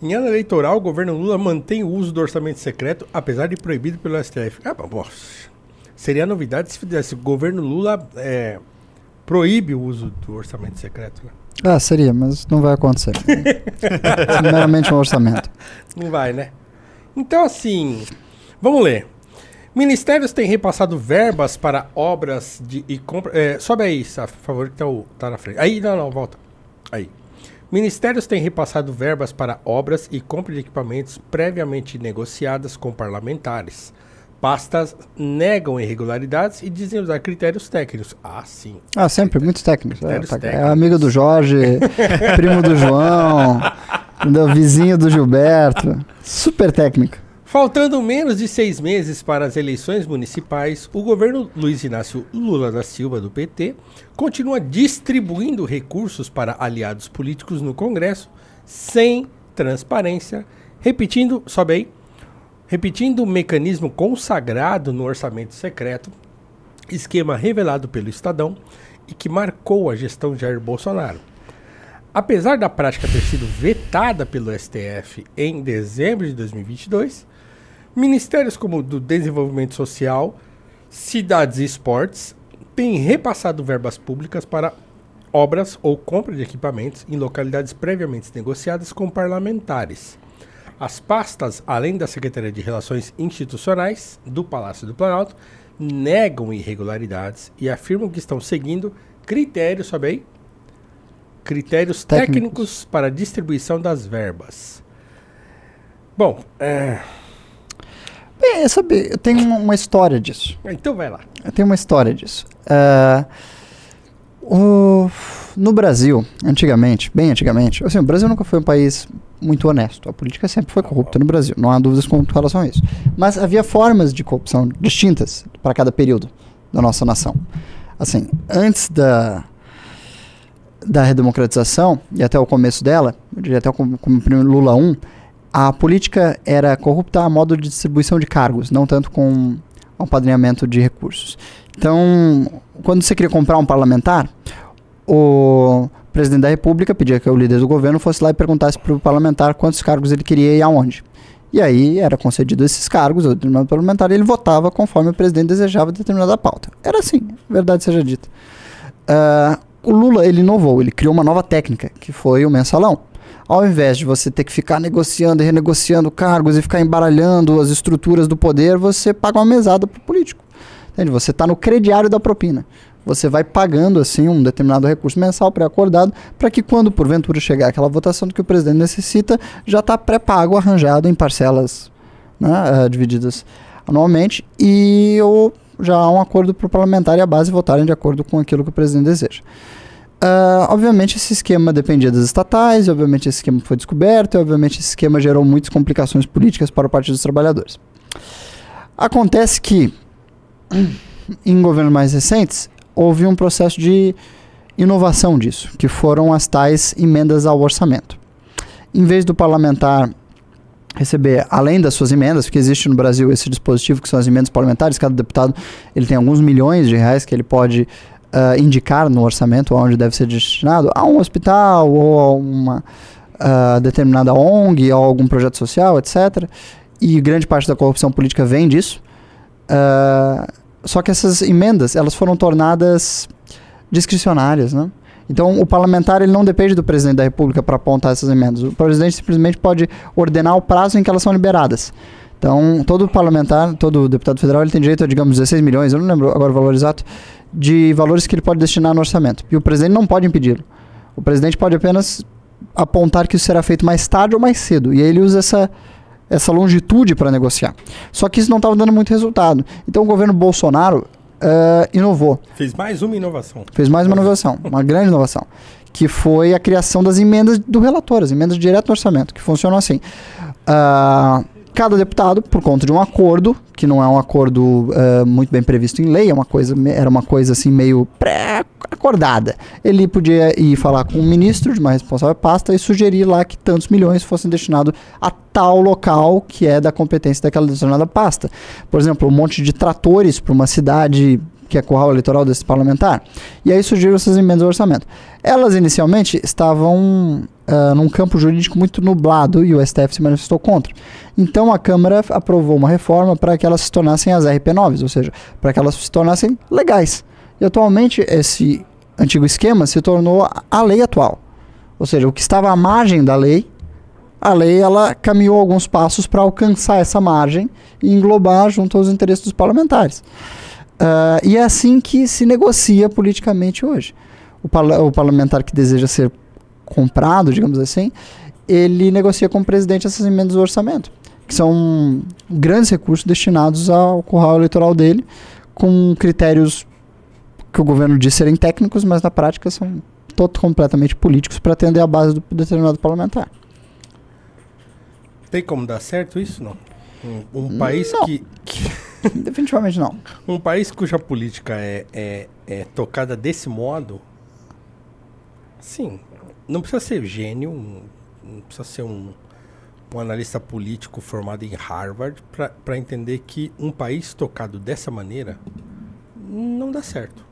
Em ano eleitoral, o governo Lula mantém o uso do orçamento secreto, apesar de proibido pelo STF. Ah, bom, seria novidade se fizesse. O governo Lula é, proíbe o uso do orçamento secreto, né? Ah, seria, mas não vai acontecer. meramente um orçamento. Não vai, né? Então, assim, vamos ler. Ministérios têm repassado verbas para obras de, e compra. É, sobe aí, por favor, que tá, o, tá na frente. Aí, não, não, volta. Aí. Ministérios têm repassado verbas para obras e compra de equipamentos previamente negociadas com parlamentares. Pastas negam irregularidades e dizem usar critérios técnicos. Ah, sim. Ah, sempre, muitos técnicos. É, tá, é técnicos. é amigo do Jorge, primo do João, vizinho do Gilberto. Super técnico. Faltando menos de seis meses para as eleições municipais, o governo Luiz Inácio Lula da Silva, do PT, continua distribuindo recursos para aliados políticos no Congresso sem transparência, repetindo, sobe aí, repetindo o mecanismo consagrado no orçamento secreto, esquema revelado pelo Estadão e que marcou a gestão de Jair Bolsonaro. Apesar da prática ter sido vetada pelo STF em dezembro de 2022, Ministérios como o do Desenvolvimento Social, Cidades e Esportes têm repassado verbas públicas para obras ou compra de equipamentos em localidades previamente negociadas com parlamentares. As pastas, além da Secretaria de Relações Institucionais do Palácio do Planalto, negam irregularidades e afirmam que estão seguindo critérios, sabe aí? Critérios técnicos, técnicos para distribuição das verbas. Bom, é. Bem, é, é, sabe, eu tenho uma, uma, história disso. Então vai lá. Eu tenho uma história disso. Uh, o, no Brasil, antigamente, bem antigamente, assim, o Brasil nunca foi um país muito honesto. A política sempre foi corrupta no Brasil, não há dúvidas com relação a isso. Mas havia formas de corrupção distintas para cada período da nossa nação. Assim, antes da da redemocratização e até o começo dela, eu diria até o o Lula 1, a política era corrupta a modo de distribuição de cargos, não tanto com padrinhamento de recursos. Então, quando você queria comprar um parlamentar, o presidente da República pedia que o líder do governo fosse lá e perguntasse para o parlamentar quantos cargos ele queria e aonde. E aí era concedido esses cargos ao determinado parlamentar e ele votava conforme o presidente desejava determinada pauta. Era assim, verdade seja dita. Uh, o Lula ele inovou, ele criou uma nova técnica, que foi o mensalão. Ao invés de você ter que ficar negociando e renegociando cargos e ficar embaralhando as estruturas do poder, você paga uma mesada para o político. Entende? Você está no crediário da propina. Você vai pagando assim um determinado recurso mensal pré-acordado para que quando porventura chegar aquela votação do que o presidente necessita, já está pré-pago, arranjado em parcelas né, uh, divididas anualmente e ou já há um acordo para o parlamentar e a base votarem de acordo com aquilo que o presidente deseja. Uh, obviamente esse esquema dependia das estatais, obviamente esse esquema foi descoberto, e obviamente esse esquema gerou muitas complicações políticas para o Partido dos Trabalhadores. Acontece que, em governos mais recentes, houve um processo de inovação disso, que foram as tais emendas ao orçamento. Em vez do parlamentar receber, além das suas emendas, porque existe no Brasil esse dispositivo que são as emendas parlamentares, cada deputado ele tem alguns milhões de reais que ele pode uh, indicar no orçamento aonde deve ser destinado a um hospital ou a uma uh, determinada ONG ou algum projeto social, etc. E grande parte da corrupção política vem disso. Uh, só que essas emendas elas foram tornadas discricionárias, né? Então, o parlamentar ele não depende do presidente da República para apontar essas emendas. O presidente simplesmente pode ordenar o prazo em que elas são liberadas. Então, todo parlamentar, todo deputado federal, ele tem direito a, digamos, 16 milhões, eu não lembro agora o valor exato, de valores que ele pode destinar no orçamento. E o presidente não pode impedi-lo. O presidente pode apenas apontar que isso será feito mais tarde ou mais cedo. E aí ele usa essa, essa longitude para negociar. Só que isso não estava dando muito resultado. Então o governo Bolsonaro uh, inovou. Fez mais uma inovação. Fez mais uma uhum. inovação, uma grande inovação. Que foi a criação das emendas do relator, as emendas direto no orçamento, que funcionam assim. Uh, Cada deputado, por conta de um acordo, que não é um acordo uh, muito bem previsto em lei, é uma coisa, era uma coisa assim meio pré-acordada. Ele podia ir falar com o ministro de uma responsável pasta e sugerir lá que tantos milhões fossem destinados a tal local que é da competência daquela determinada pasta. Por exemplo, um monte de tratores para uma cidade que é curral eleitoral desse parlamentar. E aí surgiram essas emendas do orçamento. Elas inicialmente estavam uh, num campo jurídico muito nublado e o STF se manifestou contra. Então a Câmara aprovou uma reforma para que elas se tornassem as RP9s, ou seja, para que elas se tornassem legais. E atualmente esse antigo esquema se tornou a lei atual. Ou seja, o que estava à margem da lei, a lei ela caminhou alguns passos para alcançar essa margem e englobar junto aos interesses dos parlamentares. Uh, e é assim que se negocia politicamente hoje. O, o, parlamentar que deseja ser comprado, digamos assim, ele negocia com o presidente essas emendas do orçamento, que são grandes recursos destinados ao curral eleitoral dele, com critérios que o governo diz serem técnicos, mas na prática são todos completamente políticos para atender a base do determinado parlamentar. Tem como dar certo isso, não? Um, um país não. que... que... Definitivamente não. Um país cuja política é, é, é tocada desse modo, sim, não precisa ser gênio, não precisa ser um, um analista político formado em Harvard para entender que um país tocado dessa maneira não dá certo.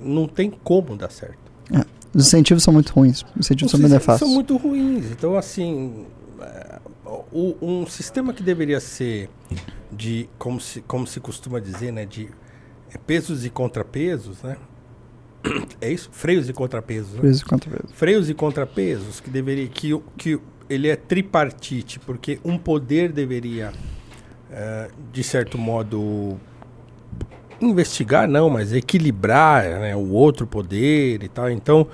Não tem como dar certo. É, os incentivos são muito ruins. Os incentivos os são muito São muito ruins. Então, assim, é, um sistema que deveria ser de como se, como se costuma dizer, né, de pesos e contrapesos, né? É isso? Freios e contrapesos. Né? Freios e contrapesos. Freios e contrapesos que deveria que que ele é tripartite, porque um poder deveria eh, de certo modo investigar não, mas equilibrar né, o outro poder e tal. Então,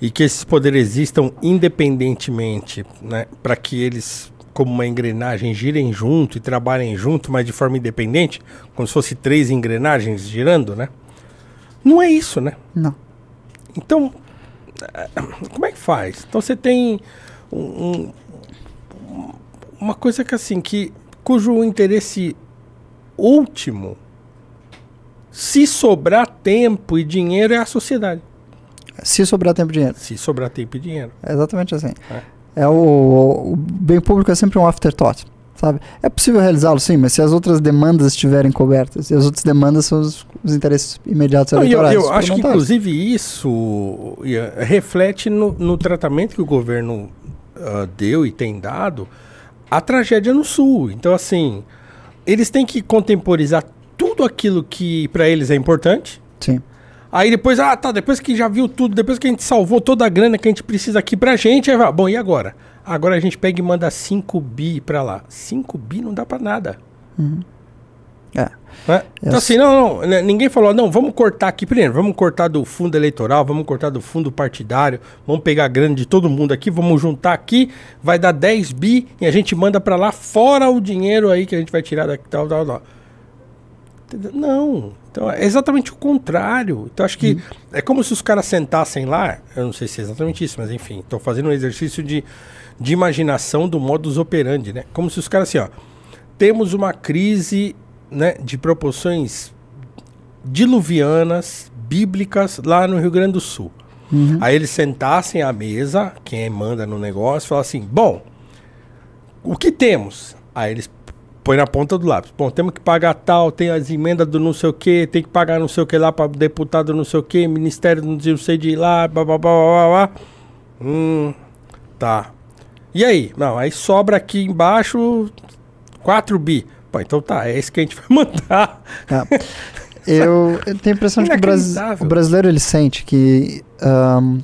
e que esses poderes existam independentemente, né, para que eles como uma engrenagem girem junto e trabalhem junto, mas de forma independente, como se fosse três engrenagens girando, né? Não é isso, né? Não. Então, eh, como é que faz? Então você tem um, um, uma coisa que assim, que cujo interesse último, se sobrar tempo e dinheiro, é a sociedade. Se sobrar tempo e dinheiro. Se sobrar tempo e dinheiro. É exatamente assim. É. É o, o, bem público é sempre um afterthought, sabe? É possível realizá-lo, sim, mas se as outras demandas estiverem cobertas, e as outras demandas são os, os interesses imediatos não, eleitorais. Eu, eu acho que, inclusive, isso eh, reflete no, no tratamento que o governo uh, deu e tem dado à tragédia no Sul. Então, assim, eles têm que contemporizar tudo aquilo que para eles é importante. Sim Aí depois, ah, tá, depois que já viu tudo, depois que a gente salvou toda a grana que a gente precisa aqui pra gente, aí vai, bom, e agora? Agora a gente pega e manda 5 bi pra lá. 5 bi não dá pra nada. Uhum. É. é. Então, assim, não, não, né, ninguém falou, não, vamos cortar aqui primeiro, vamos cortar do fundo eleitoral, vamos cortar do fundo partidário, vamos pegar a grana de todo mundo aqui, vamos juntar aqui, vai dar 10 bi e a gente manda para lá, fora o dinheiro aí que a gente vai tirar daqui, tal, tal, tal. Entendeu? Não. Então é exatamente o contrário. Então acho que hum. é como se os caras sentassem lá, eu não sei se é exatamente isso, mas enfim, estou fazendo um exercício de, de imaginação do modus operandi, né? Como se os caras assim, ó, temos uma crise, né, de proporções diluvianas, bíblicas lá no Rio Grande do Sul. Uhum. Aí eles sentassem à mesa, quem manda no negócio, falassem assim: bom, o que temos? Aí eles põe na ponta do lápis. Bom, temos que pagar tal, tem as emendas do não sei o quê, tem que pagar não sei o que lá para deputado não sei o quê, ministério não sei de lá, blá blá blá blá blá. Hum, tá. E aí? Não, aí sobra aqui embaixo 4 bi. Pô, então tá, é isso que a gente vai mandar. Tá. eu, eu, tenho a impressão de que o, o, brasileiro ele sente que um,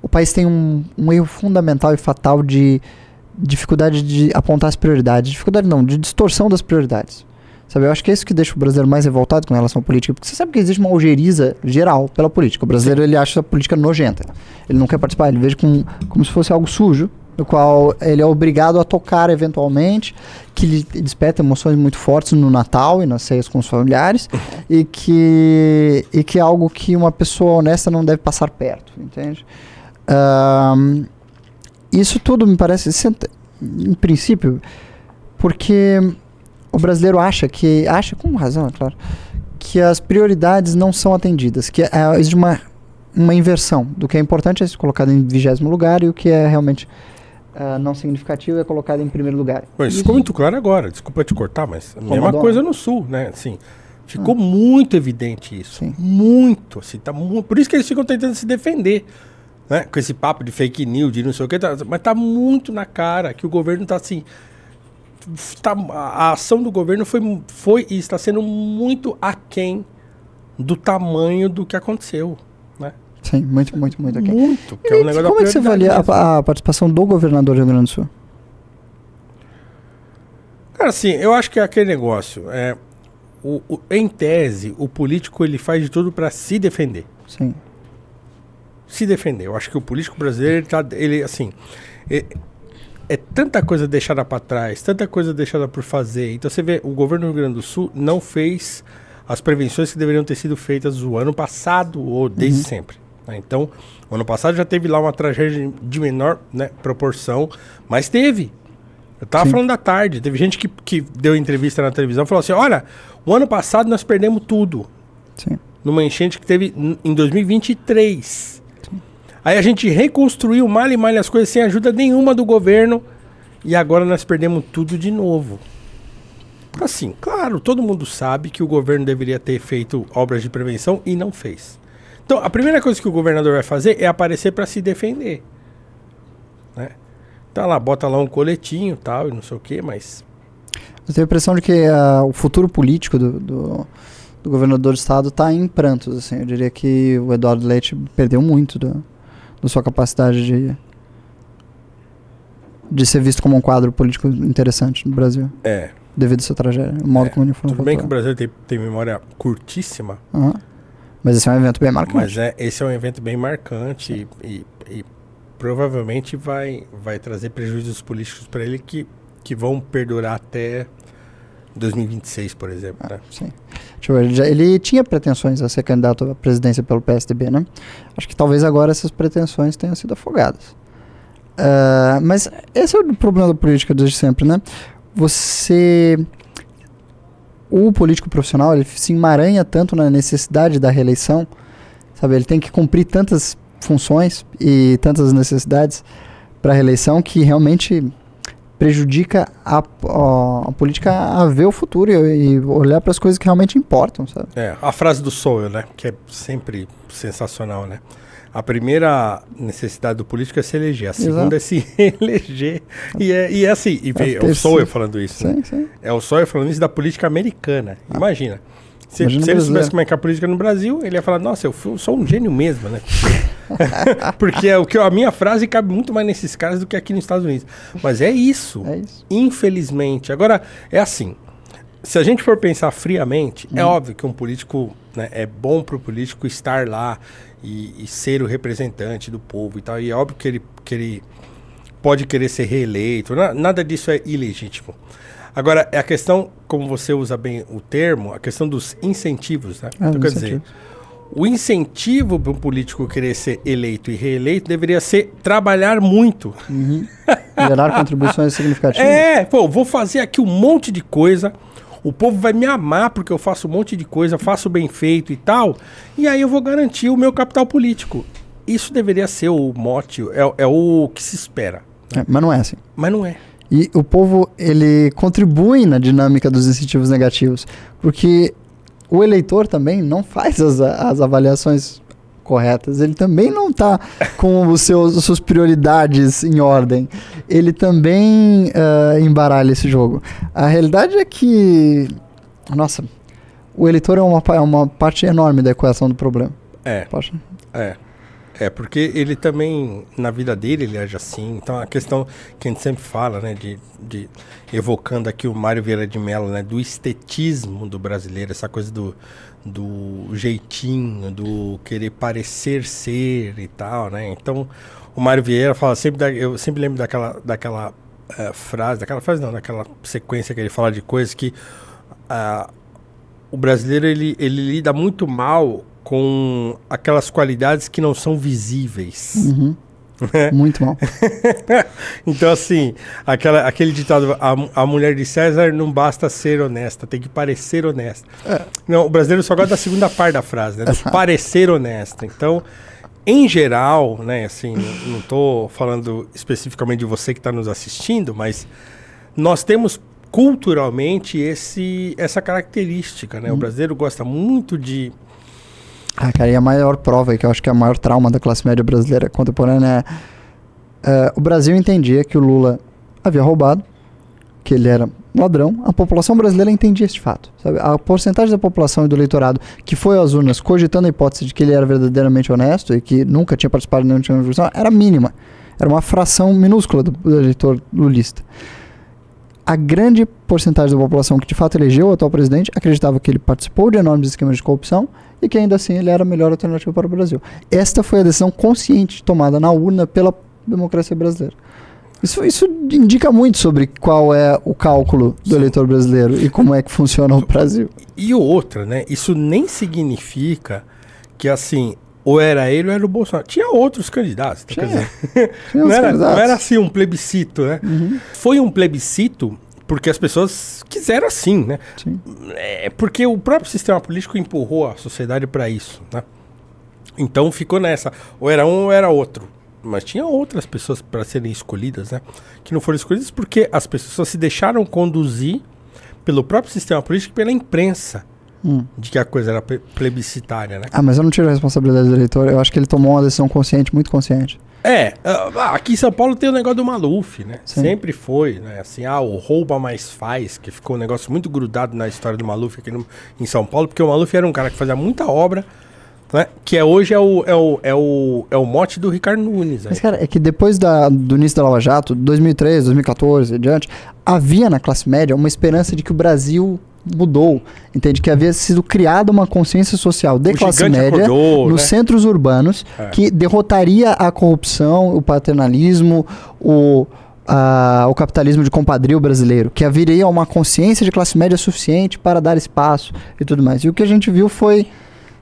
o país tem um, um erro fundamental e fatal de dificuldade de apontar as prioridades. Dificuldade não, de distorção das prioridades. Sabe, eu acho que é isso que deixa o brasileiro mais revoltado com relação à política, porque você sabe que existe uma algeriza geral pela política. O brasileiro ele acha a política nojenta. Ele não quer participar, ele vê com, como se fosse algo sujo, no qual ele é obrigado a tocar eventualmente, que lhe desperta emoções muito fortes no Natal e nas ceias com os familiares, e que, e que é algo que uma pessoa honesta não deve passar perto, entende? Um, isso tudo me parece, em princípio, porque o brasileiro acha que, acha com razão, é claro, que as prioridades não são atendidas, que é, existe uma, uma inversão do que é importante é ser colocado em vigésimo lugar e o que é realmente Uh, não significativo é colocado em primeiro lugar. isso ficou muito claro agora, desculpa te cortar, mas a mesma dona. coisa né? no Sul, né? Assim, ficou ah. muito evidente isso. Sim. Muito, assim, tá mu por isso que eles ficam tentando se defender né, com esse papo de fake news, de não sei o que, tá, mas tá muito na cara que o governo tá assim. Tá, a ação do governo foi, foi e está sendo muito aquém do tamanho do que aconteceu. Né? Sim, muito, muito, muito aquém. Muito. Que é um negócio como é que você avalia a, a, participação do governador do Rio Grande do Sul? Cara, assim, eu acho que é aquele negócio. É, o, o, em tese, o político ele faz de tudo para se defender. Sim se defender. Eu acho que o político brasileiro, ele, tá, ele assim. é, é tanta coisa deixada para trás, tanta coisa deixada por fazer. Então você vê, o governo do Rio Grande do Sul não fez as prevenções que deveriam ter sido feitas o ano passado ou desde uhum. sempre. Né? Então, o ano passado já teve lá uma tragédia de menor né, proporção, mas teve. Eu tava falando da tarde, teve gente que, que deu entrevista na televisão e falou assim: olha, o ano passado nós perdemos tudo. Sim. Numa enchente que teve em 2023. Aí a gente reconstruiu mal e mal as coisas sem ajuda nenhuma do governo. E agora nós perdemos tudo de novo. Assim, claro, todo mundo sabe que o governo deveria ter feito obras de prevenção e não fez. Então, a primeira coisa que o governador vai fazer é aparecer para se defender. Né? Então, lá, bota lá um coletinho tal, e não sei o que, mas. Eu tenho a impressão de que uh, o futuro político do, do, do governador do estado está em prantos. Assim. Eu diria que o Eduardo Leite perdeu muito do, da sua capacidade de de ser visto como um quadro político interessante no Brasil. É. Devido à sua tragédia, o modo é. como ele foi. Tudo bem que o Brasil tem, tem memória curtíssima. Uhum. Mas esse é um evento bem marcante. Mas é, esse é um evento bem marcante e, e, e, provavelmente vai, vai trazer prejuízos políticos para ele que, que vão perdurar até 2026, por exemplo. Ah, né? Sim. Tipo, ele, já, ele, tinha pretensões a ser candidato à presidência pelo PSDB, né? Acho que talvez agora essas pretensões tenham sido afogadas. Uh, mas esse é o problema da política desde sempre, né? Você o político profissional ele se emaranha tanto na necessidade da reeleição, sabe? Ele tem que cumprir tantas funções e tantas necessidades para reeleição que realmente prejudica a, a, a, política a ver o futuro e, e olhar para as coisas que realmente importam, sabe? É, a frase do Sowell, né, que é sempre sensacional, né? A primeira necessidade do político é se eleger, a segunda Exato. é se eleger. E é, e é assim, e é, é o Sowell falando isso. Né? Sim, né? sim. É o Sowell falando isso da política americana. Ah. Imagina. Se, Imagina se ele soubesse como é que é a política no Brasil, ele ia falar, nossa, eu sou um gênio mesmo, né? Porque é o que a minha frase cabe muito mais nesses caras do que aqui nos Estados Unidos. Mas é isso. É isso. Infelizmente. Agora, é assim. Se a gente for pensar friamente, é hum. é óbvio que um político né, é bom para o político estar lá e, e, ser o representante do povo e tal. E é óbvio que ele, que ele pode querer ser reeleito. Na, nada disso é ilegítimo. Agora, é a questão, como você usa bem o termo, a questão dos incentivos, né? Ah, então, quer dizer, o incentivo para um político querer ser eleito e reeleito deveria ser trabalhar muito. Uhum. Gerar contribuições significativas. É, pô, vou fazer aqui um monte de coisa. O povo vai me amar porque eu faço um monte de coisa, faço bem feito e tal. E aí eu vou garantir o meu capital político. Isso deveria ser o mote, é, é o que se espera. Né? É, mas não é assim. Mas não é. E o povo, ele contribui na dinâmica dos incentivos negativos. Porque o eleitor também não faz as, as avaliações corretas. Ele também não está com os seus, as suas prioridades em ordem. Ele também uh, embaralha esse jogo. A realidade é que, nossa, o eleitor é uma, é uma parte enorme da equação do problema. É. Poxa. É. É, porque ele também, na vida dele, ele age assim. Então, a questão que a gente sempre fala, né, de, de evocando aqui o Mário Vieira de Mello, né, do estetismo do brasileiro, essa coisa do, do jeitinho, do querer parecer ser e tal, né. Então, o Mário Vieira fala sempre, da, eu sempre lembro daquela, daquela uh, frase, daquela frase não, daquela sequência que ele fala de coisas que uh, o brasileiro, ele, ele lida muito mal com aquelas qualidades que não são visíveis. Uhum. Né? Muito bom. então, assim, aquela, aquele ditado, a, a, mulher de César não basta ser honesta, tem que parecer honesta. É. Não, o brasileiro só gosta da segunda parte da frase, né? Do parecer honesta. Então, em geral, né, assim, não estou falando especificamente de você que está nos assistindo, mas nós temos culturalmente esse, essa característica, né? Hum. O uhum. brasileiro gosta muito de ah, cara, e a maior prova, que eu acho que é a maior trauma da classe média brasileira contemporânea é. Uh, o Brasil entendia que o Lula havia roubado, que ele era ladrão. A população brasileira entendia este fato. Sabe? A porcentagem da população e do eleitorado que foi às urnas cogitando a hipótese de que ele era verdadeiramente honesto e que nunca tinha participado de nenhuma tipo discussão era mínima. Era uma fração minúscula do, do eleitor lulista a grande porcentagem da população que de fato elegeu o atual presidente acreditava que ele participou de enormes esquemas de corrupção e que ainda assim ele era a melhor alternativa para o Brasil. Esta foi a decisão consciente tomada na urna pela democracia brasileira. Isso, isso indica muito sobre qual é o cálculo do eleitor brasileiro e como é que funciona o Brasil. E outra, né? Isso nem significa que assim, ou era ele ou era o Bolsonaro. Tinha outros candidatos, tá Tinha. Quer dizer. Tinha não, era, candidatos. não era assim um plebiscito, né? Uhum. Foi um plebiscito porque as pessoas quiseram assim, né? Sim. É porque o próprio sistema político empurrou a sociedade para isso, né? Então ficou nessa, ou era um ou era outro. Mas tinha outras pessoas para serem escolhidas, né? Que não foram escolhidas porque as pessoas se deixaram conduzir pelo próprio sistema político e pela imprensa. Hum. de que a coisa era plebiscitária, né? Ah, mas eu não tiro a responsabilidade do eleitor. Eu acho que ele tomou uma decisão consciente, muito consciente. É, ah, aqui em São Paulo tem o negócio do Maluf, né? Sim. Sempre foi, né? Assim, ah, o rouba mais faz, que ficou um negócio muito grudado na história do Maluf aqui no, em São Paulo, porque o Maluf era um cara que fazia muita obra, né? Que é, hoje é o, é, o, é, o, é o mote do Ricardo Nunes. Aí. Mas, cara, é que depois da, do início da Lava Jato, 2013, 2014 e diante, havia na classe média uma esperança de que o Brasil mudou, entende? Que havia sido criada uma consciência social de o classe média acordou, nos né? centros urbanos é. que derrotaria a corrupção, o paternalismo, o, a, o capitalismo de compadrio brasileiro, que haveria uma consciência de classe média suficiente para dar espaço e tudo mais. E o que a gente viu foi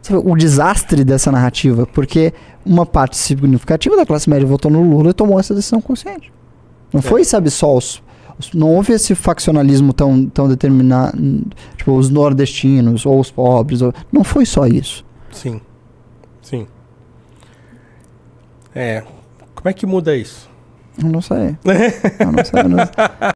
sabe, o desastre dessa narrativa, porque uma parte significativa da classe média votou no Lula e tomou essa decisão consciente. Não é. foi, sabe, só os não houve esse faccionalismo tão, tão determinado, tipo, os nordestinos ou os pobres, ou, não foi só isso. Sim, sim. É, como é que muda isso? Eu não sei. eu não sei. Eu não sei.